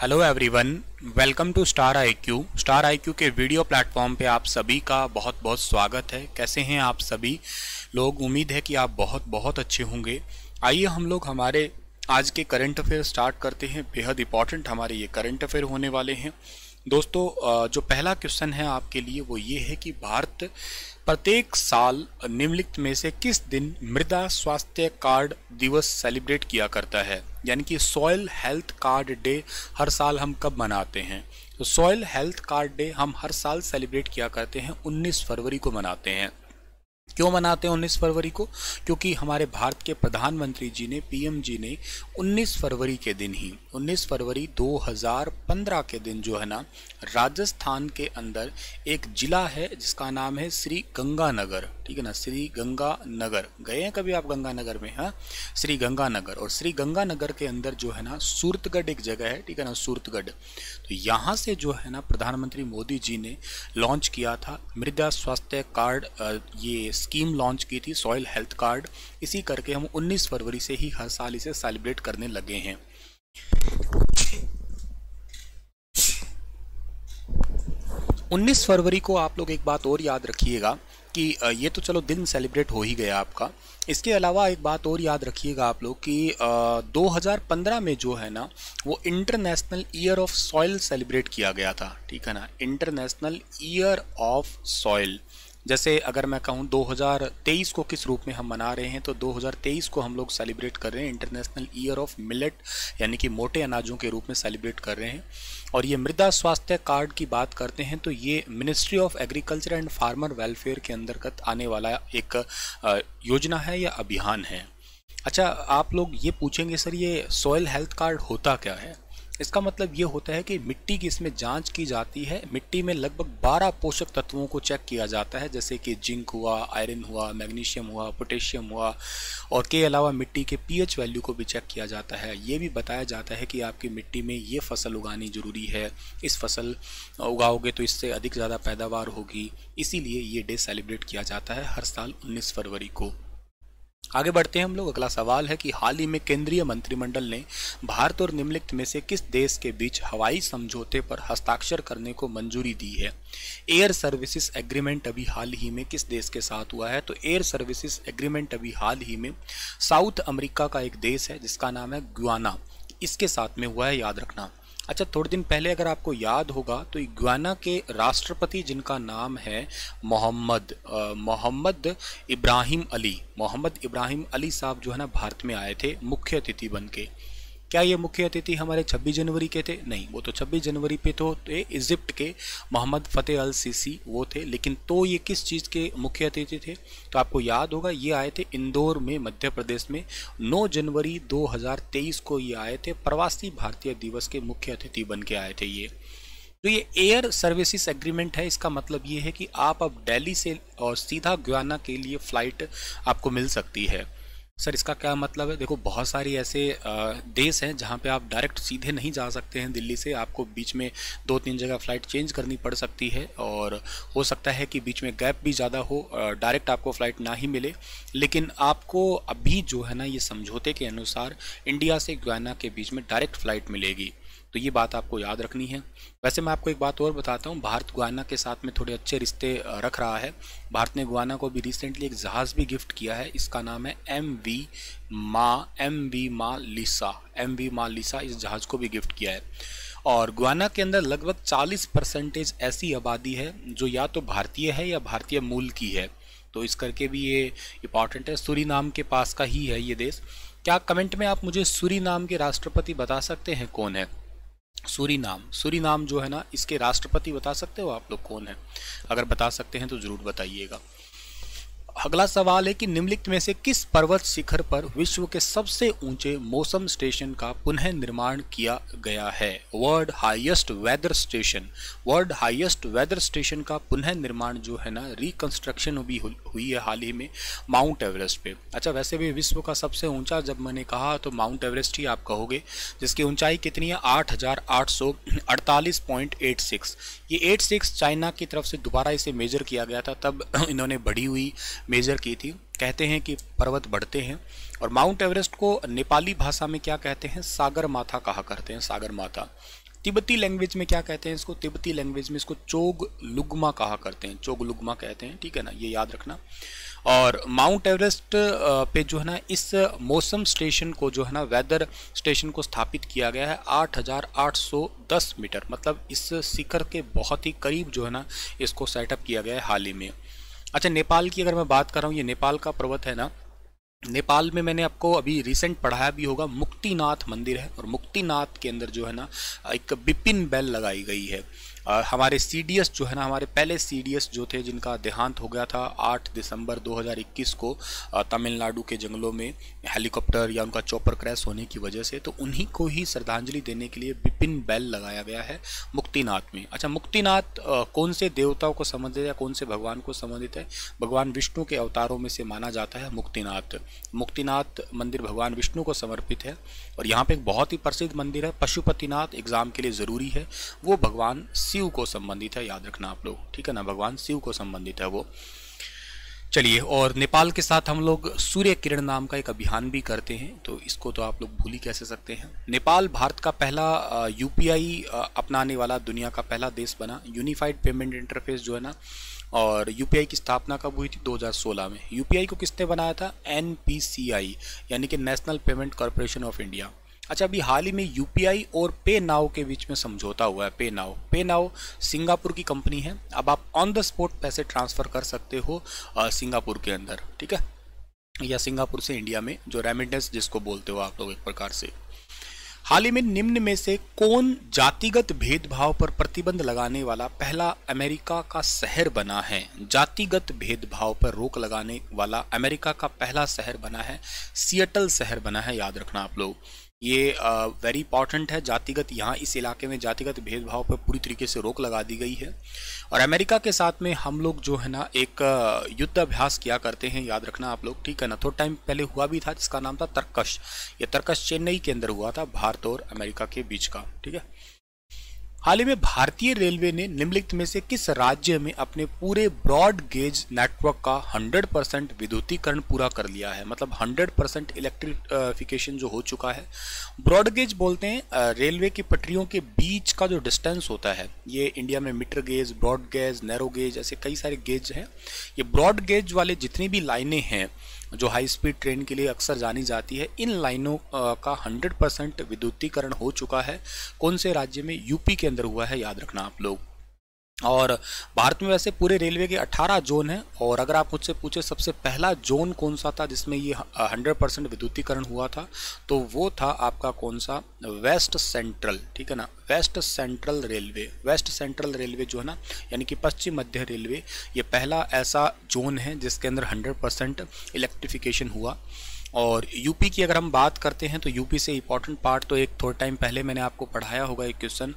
hello everyone welcome to star IQ star IQ के video platform पे आप सभी का बहुत बहुत स्वागत है कैसे हैं आप सभी लोग उम्मीद है कि आप बहुत बहुत अच्छे होंगे आइए हम लोग हमारे आज के करंट अफेयर स्टार्ट करते हैं बेहद इंपॉर्टेंट हमारे ये करंट अफेयर होने वाले हैं दोस्तों जो पहला क्वेश्चन है आपके लिए वो ये है कि भारत प्रत्येक साल निम्नलिखित में से किस दिन मृदा स्वास्थ्य कार्ड दिवस सेलिब्रेट किया करता है यानी कि सॉयल हेल्थ कार्ड डे हर साल हम कब मनाते हैं तो सॉयल हेल्थ कार्ड डे हम हर साल सेलिब्रेट किया करते हैं 19 फरवरी को मनाते हैं क्यों मनाते हैं 19 फरवरी को क्योंकि हमारे भारत के प्रधानमंत्री जी ने पीएम जी ने 19 फरवरी के दिन ही 19 फरवरी 2015 के दिन जो है ना राजस्थान के अंदर एक जिला है जिसका नाम है श्री गंगानगर ठीक है ना श्री गंगानगर गए हैं कभी आप गंगानगर में हाँ श्री गंगानगर और श्री गंगानगर के अंदर जो है ना सूरतगढ़ एक जगह है ठीक है ना सूरतगढ़ तो यहाँ से जो है ना प्रधानमंत्री मोदी जी ने लॉन्च किया था मृदा स्वास्थ्य कार्ड ये स्कीम लॉन्च की थी सॉयल हेल्थ कार्ड इसी करके हम उन्नीस फरवरी से ही हर साल इसे सेलिब्रेट करने लगे हैं 19 फरवरी को आप लोग एक बात और याद रखिएगा कि ये तो चलो दिन सेलिब्रेट हो ही गया आपका इसके अलावा एक बात और याद रखिएगा आप लोग कि 2015 में जो है ना वो international year of soil celebrate किया गया था ठीक है ना इंटरनेशनल ईयर ऑफ सॉइल जैसे अगर मैं कहूँ 2023 को किस रूप में हम मना रहे हैं तो 2023 को हम लोग सेलिब्रेट कर रहे हैं इंटरनेशनल ईयर ऑफ मिलेट यानी कि मोटे अनाजों के रूप में सेलिब्रेट कर रहे हैं और ये मृदा स्वास्थ्य कार्ड की बात करते हैं तो ये ministry of agriculture and farmer welfare के अंतर्गत आने वाला एक योजना है या अभियान है अच्छा आप लोग ये पूछेंगे सर ये सॉयल हेल्थ कार्ड होता क्या है इसका मतलब ये होता है कि मिट्टी की इसमें जांच की जाती है मिट्टी में लगभग 12 पोषक तत्वों को चेक किया जाता है जैसे कि जिंक हुआ आयरन हुआ मैग्नीशियम हुआ पोटेशियम हुआ और के अलावा मिट्टी के पीएच वैल्यू को भी चेक किया जाता है ये भी बताया जाता है कि आपकी मिट्टी में ये फसल उगानी ज़रूरी है इस फसल उगाओगे तो इससे अधिक ज़्यादा पैदावार होगी इसीलिए ये डे सेलिब्रेट किया जाता है हर साल उन्नीस फरवरी को आगे बढ़ते हैं हम लोग अगला सवाल है कि हाल ही में केंद्रीय मंत्रिमंडल ने भारत और निम्नलिखित में से किस देश के बीच हवाई समझौते पर हस्ताक्षर करने को मंजूरी दी है एयर सर्विसेज एग्रीमेंट अभी हाल ही में किस देश के साथ हुआ है तो एयर सर्विसेज एग्रीमेंट अभी हाल ही में साउथ अमेरिका का एक देश है जिसका नाम है गुआना इसके साथ में हुआ है याद रखना अच्छा थोड़े दिन पहले अगर आपको याद होगा तो इग्वाना के राष्ट्रपति जिनका नाम है मोहम्मद मोहम्मद इब्राहिम अली मोहम्मद इब्राहिम अली साहब जो है ना भारत में आए थे मुख्य अतिथि बन के क्या ये मुख्य अतिथि हमारे 26 जनवरी के थे नहीं वो तो 26 जनवरी पे तो इजिप्ट के मोहम्मद फ़तेह अल सीसी वो थे लेकिन तो ये किस चीज़ के मुख्य अतिथि थे तो आपको याद होगा ये आए थे इंदौर में मध्य प्रदेश में नौ जनवरी दो को ये आए थे प्रवासी भारतीय दिवस के मुख्य अतिथि बन के आए थे ये तो ये एयर सर्विसेज एग्रीमेंट है इसका मतलब ये है कि आप अब दिल्ली से और सीधा गुआना के लिए फ़्लाइट आपको मिल सकती है सर इसका क्या मतलब है देखो बहुत सारी ऐसे देश हैं जहाँ पे आप डायरेक्ट सीधे नहीं जा सकते हैं दिल्ली से आपको बीच में दो तीन जगह फ़्लाइट चेंज करनी पड़ सकती है और हो सकता है कि बीच में गैप भी ज़्यादा हो डायरेक्ट आपको फ़्लाइट ना ही मिले लेकिन आपको अभी जो है ना ये समझौते के अनुसार इंडिया से गुयाना के बीच में डायरेक्ट फ़्लाइट मिलेगी तो ये बात आपको याद रखनी है वैसे मैं आपको एक बात और बताता हूँ भारत गुआना के साथ में थोड़े अच्छे रिश्ते रख रहा है भारत ने गुआना को भी रिसेंटली एक जहाज़ भी गिफ्ट किया है इसका नाम है एम वी मा एम वी मा लिसा एम वी मा लिसा इस जहाज़ को भी गिफ्ट किया है और गुआना के अंदर लगभग 40 परसेंटेज ऐसी आबादी है जो या तो भारतीय है या भारतीय मूल की है तो इस करके भी ये इंपॉर्टेंट है सूरी नाम के पास का ही है ये देश क्या कमेंट में आप मुझे सूरी नाम के राष्ट्रपति बता सकते हैं कौन है सूरीनाम सूरीनाम जो है ना इसके राष्ट्रपति बता सकते हो आप लोग कौन है अगर बता सकते हैं तो ज़रूर बताइएगा अगला सवाल है कि निम्नलिखित में से किस पर्वत शिखर पर विश्व के सबसे ऊंचे मौसम स्टेशन का पुनः निर्माण किया गया है world highest weather station world highest weather station का पुनः निर्माण जो है ना रिकंस्ट्रक्शन भी हुई है हाल ही में माउंट एवरेस्ट पे अच्छा वैसे भी विश्व का सबसे ऊंचा जब मैंने कहा तो माउंट एवरेस्ट ही आप कहोगे जिसकी ऊंचाई कितनी है आठ ये एट चाइना की तरफ से दोबारा इसे मेजर किया गया था तब इन्होंने बढ़ी हुई मेज़र की थी कहते हैं कि पर्वत बढ़ते हैं और माउंट एवरेस्ट को नेपाली भाषा में क्या कहते हैं सागर माथा कहा करते हैं सागर माथा तिब्बती लैंग्वेज में क्या कहते हैं इसको तिब्बती लैंग्वेज में इसको चोग लुगमा कहा करते हैं चोग लुगमा कहते हैं ठीक है ना ये याद रखना और माउंट एवरेस्ट पे जो है ना इस मौसम स्टेशन को जो है ना वेदर स्टेशन को स्थापित किया गया है 8,810 मीटर मतलब इस शिखर के बहुत ही करीब जो है ना इसको सेटअप किया गया है हाल ही में अच्छा नेपाल की अगर मैं बात कर रहा हूँ ये नेपाल का पर्वत है ना नेपाल में मैंने आपको अभी रिसेंट पढ़ाया भी होगा मुक्तिनाथ मंदिर है और मुक्तिनाथ के अंदर जो है ना एक बिपिन बेल लगाई गई है हमारे सी जो है ना हमारे पहले सी जो थे जिनका देहांत हो गया था 8 दिसंबर 2021 को तमिलनाडु के जंगलों में हेलीकॉप्टर या उनका चॉपर क्रैश होने की वजह से तो उन्हीं को ही श्रद्धांजलि देने के लिए विपिन बैल लगाया गया है मुक्तिनाथ में अच्छा मुक्तिनाथ कौन से देवताओं को संबंधित है या कौन से भगवान को संबंधित है भगवान विष्णु के अवतारों में से माना जाता है मुक्तिनाथ मुक्तिनाथ मंदिर भगवान विष्णु को समर्पित है और यहाँ पर एक बहुत ही प्रसिद्ध मंदिर है पशुपतिनाथ एग्जाम के लिए ज़रूरी है वो भगवान शिव को संबंधित है याद रखना आप लोग ठीक है ना भगवान शिव को संबंधित है वो चलिए और नेपाल के साथ हम लोग सूर्य किरण नाम का एक अभियान भी करते हैं तो इसको तो आप लोग भूल ही कैसे सकते हैं नेपाल भारत का पहला यूपीआई अपनाने वाला दुनिया का पहला देश बना यूनिफाइड पेमेंट इंटरफेस जो है ना और यूपीआई की स्थापना कब हुई थी 2016 में यूपीआई को किसने बनाया था एन यानी कि national payment corporation of India अच्छा अभी हाल ही में यूपीआई और पे नाव के बीच में समझौता हुआ है पे नाव पे नाव सिंगापुर की कंपनी है अब आप ऑन द स्पॉट पैसे ट्रांसफ़र कर सकते हो सिंगापुर के अंदर ठीक है या सिंगापुर से इंडिया में जो रेमिडेंस जिसको बोलते हो आप लोग एक प्रकार से हाल ही में निम्न में से कौन जातिगत भेदभाव पर प्रतिबंध लगाने वाला पहला अमेरिका का शहर बना है जातिगत भेदभाव पर रोक लगाने वाला अमेरिका का पहला शहर बना है सिएटल शहर बना है याद रखना आप लोग ये वेरी इंपॉर्टेंट है जातिगत यहाँ इस इलाके में जातिगत भेदभाव पर पूरी तरीके से रोक लगा दी गई है और अमेरिका के साथ में हम लोग जो है ना एक युद्धाभ्यास किया करते हैं याद रखना आप लोग ठीक है ना थोड़ा टाइम पहले हुआ भी था जिसका नाम था तर्कश ये तर्कश चेन्नई के अंदर हुआ था भारत और अमेरिका के बीच का ठीक है हाल ही में भारतीय रेलवे ने निम्नलिखित में से किस राज्य में अपने पूरे ब्रॉड गेज नेटवर्क का 100 परसेंट विद्युतीकरण पूरा कर लिया है मतलब 100 परसेंट इलेक्ट्रिफिकेशन जो हो चुका है ब्रॉड गेज बोलते हैं रेलवे की पटरियों के बीच का जो डिस्टेंस होता है ये इंडिया में metre gauge broad gauge narrow gauge ऐसे कई सारे गेज हैं ये ब्रॉड गेज वाले जितनी भी लाइनें हैं जो हाई स्पीड ट्रेन के लिए अक्सर जानी जाती है इन लाइनों का 100 परसेंट विद्युतीकरण हो चुका है कौन से राज्य में यूपी के अंदर हुआ है याद रखना आप लोग और भारत में वैसे पूरे रेलवे के 18 जोन हैं और अगर आप मुझसे पूछे सबसे पहला जोन कौन सा था जिसमें ये 100 परसेंट विद्युतीकरण हुआ था तो वो था आपका कौन सा वेस्ट सेंट्रल ठीक है ना west central railway west central railway जो है ना यानी कि पश्चिम मध्य रेलवे ये पहला ऐसा जोन है जिसके अंदर हंड्रेड परसेंट इलेक्ट्रिफिकेशन हुआ और यूपी की अगर हम बात करते हैं तो यूपी से इम्पॉर्टेंट पार्ट तो एक थोड़े टाइम पहले मैंने आपको पढ़ाया होगा एक क्वेश्चन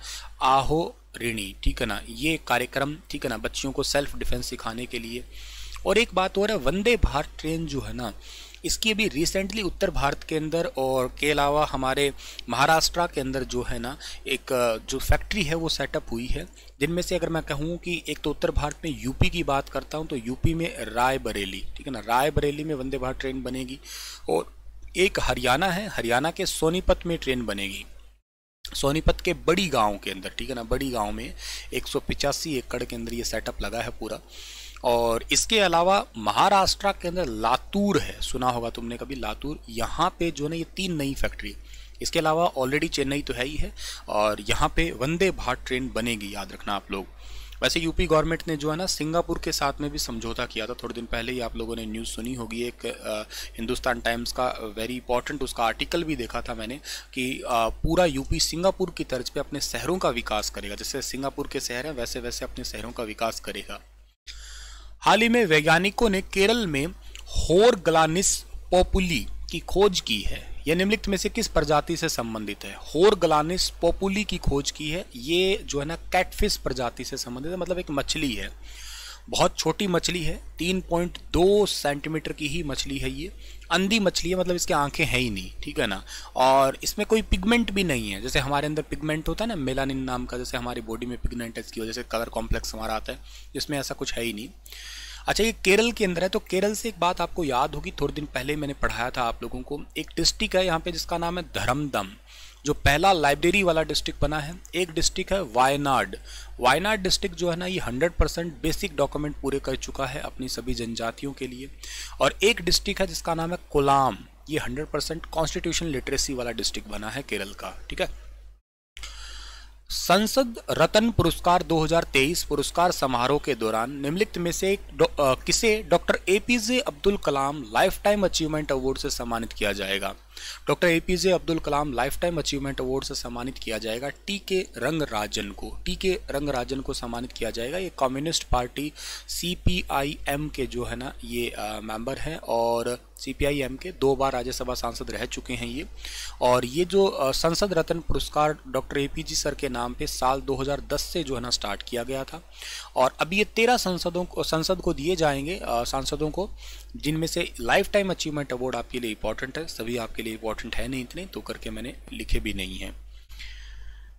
आहो ऋणी ठीक है ना ये कार्यक्रम ठीक है ना बच्चियों को सेल्फ डिफेंस सिखाने के लिए और एक बात और है वंदे भारत ट्रेन जो है ना इसकी अभी रिसेंटली उत्तर भारत के अंदर और के अलावा हमारे महाराष्ट्र के अंदर जो है ना एक जो फैक्ट्री है वो सेटअप हुई है जिनमें से अगर मैं कहूँ कि एक तो उत्तर भारत में यूपी की बात करता हूँ तो यूपी में रायबरेली ठीक है ना रायबरेली में वंदे भारत ट्रेन बनेगी और एक हरियाणा है हरियाणा के सोनीपत में ट्रेन बनेगी सोनीपत के बड़ी गांव के अंदर ठीक है ना बड़ी गांव में एक एकड़ के अंदर ये सेटअप लगा है पूरा और इसके अलावा महाराष्ट्र के अंदर लातूर है सुना होगा तुमने कभी लातूर यहाँ पे जो ना ये तीन नई फैक्ट्री इसके अलावा ऑलरेडी चेन्नई तो है ही है और यहाँ पे वंदे भारत ट्रेन बनेगी याद रखना आप लोग वैसे यूपी गवर्नमेंट ने जो है ना सिंगापुर के साथ में भी समझौता किया था थोड़े दिन पहले ही आप लोगों ने न्यूज़ सुनी होगी एक आ, हिंदुस्तान टाइम्स का वेरी इंपॉर्टेंट उसका आर्टिकल भी देखा था मैंने कि आ, पूरा यूपी सिंगापुर की तर्ज पे अपने शहरों का विकास करेगा जैसे सिंगापुर के शहर हैं वैसे वैसे अपने शहरों का विकास करेगा हाल ही में वैज्ञानिकों ने केरल में होर ग्लानिस पोपुली की खोज की है यह निम्नलिखित में से किस प्रजाति से संबंधित है होर ग्लानिस पोपुली की खोज की है ये जो है ना कैटफिश प्रजाति से संबंधित है मतलब एक मछली है बहुत छोटी मछली है 3.2 सेंटीमीटर की ही मछली है ये अंधी मछली है मतलब इसके आंखें हैं ही नहीं ठीक है ना और इसमें कोई पिगमेंट भी नहीं है जैसे हमारे अंदर पिगमेंट होता है ना मेलानिन नाम का जैसे हमारी बॉडी में पिगमेंट है इसकी वजह से कलर कॉम्प्लेक्स हमारा आता है इसमें ऐसा कुछ है ही नहीं अच्छा ये केरल के अंदर है तो केरल से एक बात आपको याद होगी थोड़े दिन पहले मैंने पढ़ाया था आप लोगों को एक डिस्ट्रिक्ट है यहाँ पे जिसका नाम है धर्मदम जो पहला लाइब्रेरी वाला डिस्ट्रिक्ट बना है एक डिस्ट्रिक्ट है वायनाड वायनाड डिस्ट्रिक्ट जो है ना ये 100 परसेंट बेसिक डॉक्यूमेंट पूरे कर चुका है अपनी सभी जनजातियों के लिए और एक डिस्ट्रिक्ट है जिसका नाम है कोलाम ये 100 परसेंट कॉन्स्टिट्यूशन लिटरेसी वाला डिस्ट्रिक्ट बना है केरल का ठीक है संसद रत्न पुरस्कार 2023 पुरस्कार समारोह के दौरान निम्नलिखित में से डौ, आ, किसे doctor APJ Abdul Kalam life time achievement award से सम्मानित किया जाएगा doctor A P J Abdul Kalam life time achievement award से सम्मानित किया जाएगा टी के रंग राजन को टी के रंग राजन को सम्मानित किया जाएगा ये communist party C P I M के जो है ना ये मेंबर हैं और सी पी आई एम के दो बार राज्यसभा सांसद रह चुके हैं ये और ये जो संसद रत्न पुरस्कार doctor A P J sir के नाम पे साल 2010 से जो है ना स्टार्ट किया गया था और अब ये तेरह संसदों को संसद को दिए जाएंगे सांसदों को जिनमें से लाइफ टाइम अचीवमेंट अवार्ड आपके लिए इंपॉर्टेंट है सभी आपके लिए इंपॉर्टेंट है नहीं इतने तो करके मैंने लिखे भी नहीं है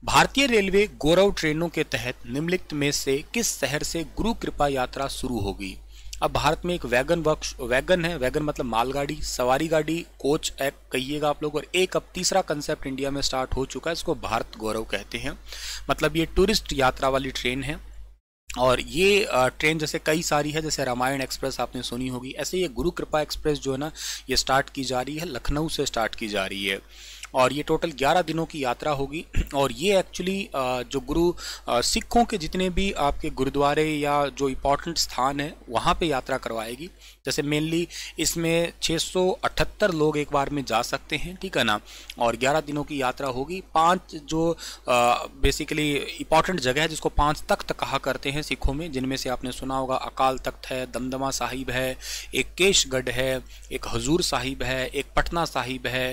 भारतीय रेलवे गौरव ट्रेनों के तहत निम्नलिखित में से किस शहर से गुरु कृपा यात्रा शुरू होगी अब भारत में एक वैगन वक्श वैगन है वैगन मतलब मालगाड़ी सवारी गाड़ी कोच एक्ट कहिएगा आप लोग और एक अब तीसरा कंसेप्ट इंडिया में स्टार्ट हो चुका है इसको भारत गौरव कहते हैं मतलब ये टूरिस्ट यात्रा वाली ट्रेन है और ये ट्रेन जैसे कई सारी है जैसे रामायण एक्सप्रेस आपने सुनी होगी ऐसे ये गुरु कृपा एक्सप्रेस जो है ना ये स्टार्ट की जा रही है लखनऊ से स्टार्ट की जा रही है और ये टोटल 11 दिनों की यात्रा होगी और ये एक्चुअली जो गुरु सिखों के जितने भी आपके गुरुद्वारे या जो इम्पोर्टेंट स्थान है वहाँ पे यात्रा करवाएगी जैसे मेनली इसमें 678 लोग एक बार में जा सकते हैं ठीक है ना और 11 दिनों की यात्रा होगी पांच जो बेसिकली इंपॉर्टेंट जगह है जिसको पांच तख्त कहा करते हैं सिखों में जिनमें से आपने सुना होगा अकाल तख्त है दमदमा साहिब है एक केशगढ़ है एक हजूर साहिब है एक पटना साहिब है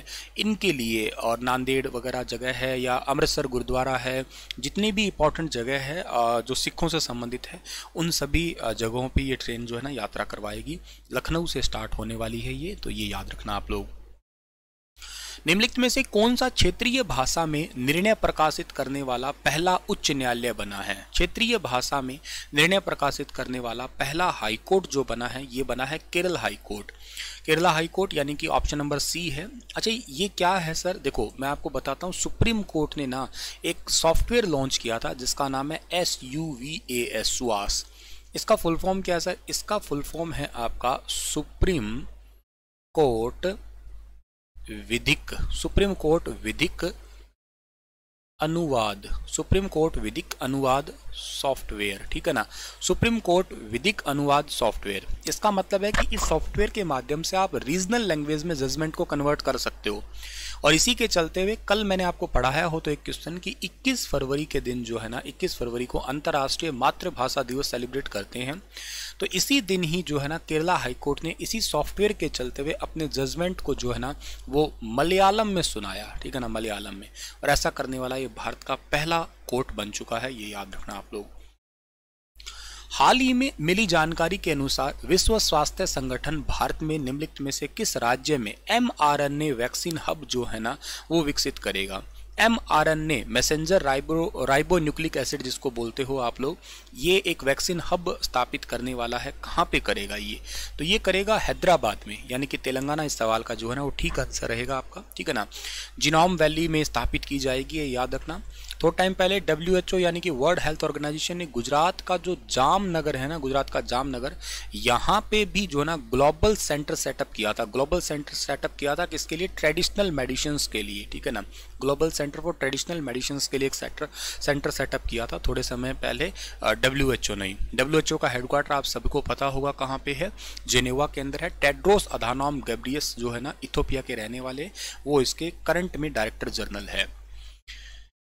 इनके लिए और नांदेड़ वगैरह जगह है या अमृतसर गुरुद्वारा है जितनी भी इंपॉर्टेंट जगह है जो सिखों से संबंधित है उन सभी जगहों पे ये ट्रेन जो है ना यात्रा करवाएगी लखनऊ से स्टार्ट होने वाली है ये तो ये याद रखना आप लोग निम्नलिखित में से कौन सा क्षेत्रीय भाषा में निर्णय प्रकाशित करने वाला पहला उच्च न्यायालय बना है क्षेत्रीय भाषा में निर्णय प्रकाशित करने वाला पहला हाईकोर्ट जो बना है ये बना है केरल हाईकोर्ट केरला हाईकोर्ट यानी कि ऑप्शन नंबर सी है अच्छा ये क्या है सर देखो मैं आपको बताता हूँ सुप्रीम कोर्ट ने ना एक सॉफ्टवेयर लॉन्च किया था जिसका नाम है S U V A S सुस इसका फुल फॉर्म क्या है सर इसका फुल फॉर्म है आपका सुप्रीम कोर्ट विधिक सुप्रीम कोर्ट विधिक अनुवाद सुप्रीम कोर्ट विधिक अनुवाद सॉफ्टवेयर ठीक है ना सुप्रीम कोर्ट विधिक अनुवाद सॉफ्टवेयर इसका मतलब है कि इस सॉफ्टवेयर के माध्यम से आप रीजनल लैंग्वेज में जजमेंट को कन्वर्ट कर सकते हो और इसी के चलते हुए कल मैंने आपको पढ़ाया हो तो एक क्वेश्चन कि 21 फरवरी के दिन जो है ना 21 फरवरी को अंतर्राष्ट्रीय मातृभाषा दिवस सेलिब्रेट करते हैं तो इसी दिन ही जो है ना केरला हाईकोर्ट ने इसी सॉफ्टवेयर के चलते हुए अपने जजमेंट को जो है ना वो मलयालम में सुनाया ठीक है ना मलयालम में और ऐसा करने वाला ये भारत का पहला कोर्ट बन चुका है ये याद रखना आप लोग हाल ही में मिली जानकारी के अनुसार विश्व स्वास्थ्य संगठन भारत में निम्नलिखित में से किस राज्य में एम वैक्सीन हब जो है ना वो विकसित करेगा M R N A messenger ribonucleic acid जिसको बोलते हो आप लोग ये एक वैक्सीन हब स्थापित करने वाला है कहाँ पे करेगा ये तो ये करेगा हैदराबाद में यानी कि तेलंगाना इस सवाल का जो है ना वो ठीक आंसर रहेगा आपका ठीक है ना जिनोम वैली में स्थापित की जाएगी ये याद रखना थोड़ा टाइम पहले डब्ल्यू एच ओ यानी कि वर्ल्ड हेल्थ ऑर्गेनाइजेशन ने गुजरात का जो जामनगर है ना गुजरात का जामनगर यहाँ पे भी जो है ना ग्लोबल सेंटर सेटअप किया था ग्लोबल सेंटर सेटअप किया था किसके लिए ट्रेडिशनल मेडिसिन के लिए ठीक है ना global centre for traditional medicine के लिए एक सेंटर सेंटर सेटअप किया था थोड़े समय पहले डब्ल्यू एच ओ नहीं डब्ल्यू एच ओ का हेडक्वार्टर आप सबको पता होगा कहाँ पे है जेनेवा के अंदर है टेड्रोस अधानॉम गैब्रियस जो है ना इथोपिया के रहने वाले वो इसके करंट में डायरेक्टर जनरल है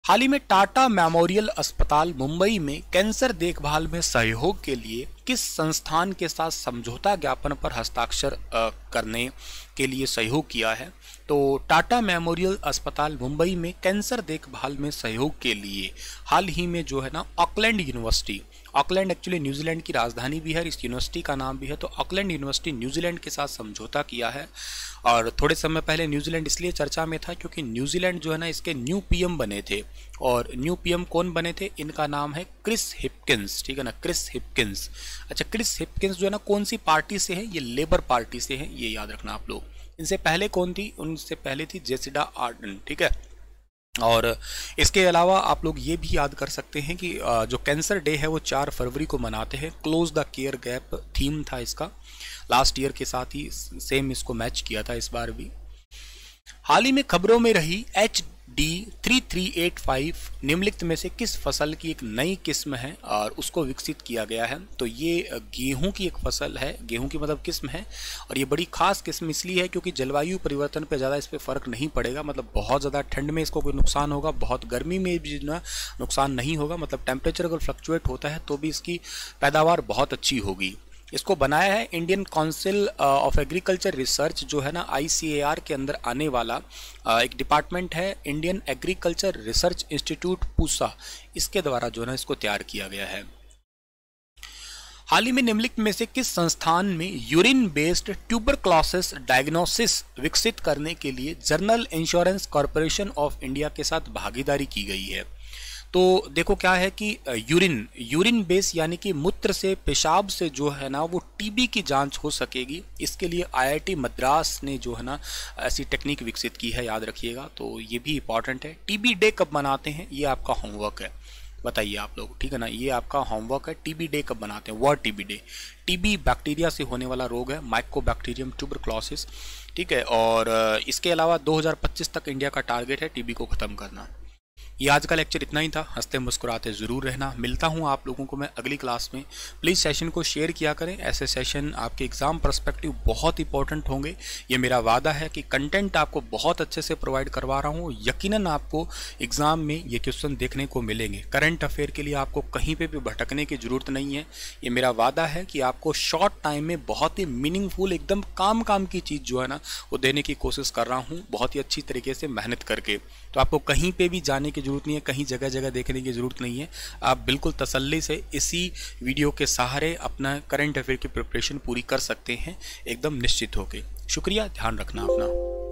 हाल ही में टाटा मेमोरियल अस्पताल मुंबई में कैंसर देखभाल में सहयोग के लिए किस संस्थान के साथ समझौता ज्ञापन पर हस्ताक्षर करने के लिए सहयोग किया है तो टाटा मेमोरियल अस्पताल मुंबई में कैंसर देखभाल में सहयोग के लिए हाल ही में जो है ना Auckland university Auckland actually New Zealand की राजधानी भी है इस यूनिवर्सिटी का नाम भी है तो ऑकलैंड यूनिवर्सिटी न्यूजीलैंड के साथ समझौता किया है और थोड़े समय पहले न्यूजीलैंड इसलिए चर्चा में था क्योंकि न्यूजीलैंड जो है ना इसके न्यू पीएम बने थे और न्यू पीएम कौन बने थे इनका नाम है क्रिस हिपकिंस ठीक है ना क्रिस हिपकिंस अच्छा क्रिस हिपकिंस जो है ना कौन सी पार्टी से है ये लेबर पार्टी से है ये याद रखना आप लोग इनसे पहले कौन थी उनसे पहले थी जेसिडा आर्डन ठीक है और इसके अलावा आप लोग ये भी याद कर सकते हैं कि जो कैंसर डे है वो चार फरवरी को मनाते हैं close the care gap theme था इसका लास्ट ईयर के साथ ही सेम इसको मैच किया था इस बार भी हाल ही में खबरों में रही H D three three eight five निम्नलिखित में से किस फसल की एक नई किस्म है और उसको विकसित किया गया है तो ये गेहूं की एक फसल है गेहूं की मतलब किस्म है और ये बड़ी खास किस्म इसलिए है क्योंकि जलवायु परिवर्तन पे ज़्यादा इस पर फ़र्क नहीं पड़ेगा मतलब बहुत ज़्यादा ठंड में इसको कोई नुकसान होगा बहुत गर्मी में भी ना नुकसान नहीं होगा मतलब टेम्परेचर अगर फ्लक्चुएट होता है तो भी इसकी पैदावार बहुत अच्छी होगी इसको बनाया है Indian council of agriculture research जो है ना आई के अंदर आने वाला uh, एक डिपार्टमेंट है Indian agriculture research institute Pusa इसके द्वारा जो है ना इसको तैयार किया गया है हाल ही में निम्नलिखित में से किस संस्थान में urine based tuberculosis diagnosis विकसित करने के लिए general insurance corporation of India के साथ भागीदारी की गई है तो देखो क्या है कि यूरिन यूरिन बेस यानी कि मूत्र से पेशाब से जो है ना वो टीबी की जांच हो सकेगी इसके लिए आईआईटी मद्रास ने जो है ना ऐसी टेक्निक विकसित की है याद रखिएगा तो ये भी इंपॉर्टेंट है टीबी डे कब मनाते हैं ये आपका होमवर्क है बताइए आप लोग ठीक है ना ये आपका होमवर्क है टीबी डे कब बनाते हैं world TB day TB bacteria से होने वाला रोग है ट्यूबर क्लॉसिस ठीक है और इसके अलावा 2025 तक इंडिया का टारगेट है टीबी को ख़त्म करना ये आज का लेक्चर इतना ही था हंसते मुस्कुराते ज़रूर रहना मिलता हूँ आप लोगों को मैं अगली क्लास में प्लीज़ सेशन को शेयर किया करें ऐसे सेशन आपके एग्ज़ाम परस्पेक्टिव बहुत इंपॉर्टेंट होंगे ये मेरा वादा है कि कंटेंट आपको बहुत अच्छे से प्रोवाइड करवा रहा हूँ यकीनन आपको एग्ज़ाम में ये क्वेश्चन देखने को मिलेंगे करंट अफेयर के लिए आपको कहीं पर भी भटकने की ज़रूरत नहीं है ये मेरा वादा है कि आपको शॉर्ट टाइम में बहुत ही मीनिंगफुल एकदम काम काम की चीज़ जो है ना वो देने की कोशिश कर रहा हूँ बहुत ही अच्छी तरीके से मेहनत करके तो आपको कहीं पे भी जाने की ज़रूरत नहीं है कहीं जगह जगह देखने की ज़रूरत नहीं है आप बिल्कुल तसल्ली से इसी वीडियो के सहारे अपना करंट अफेयर की प्रिपरेशन पूरी कर सकते हैं एकदम निश्चित होकर शुक्रिया ध्यान रखना अपना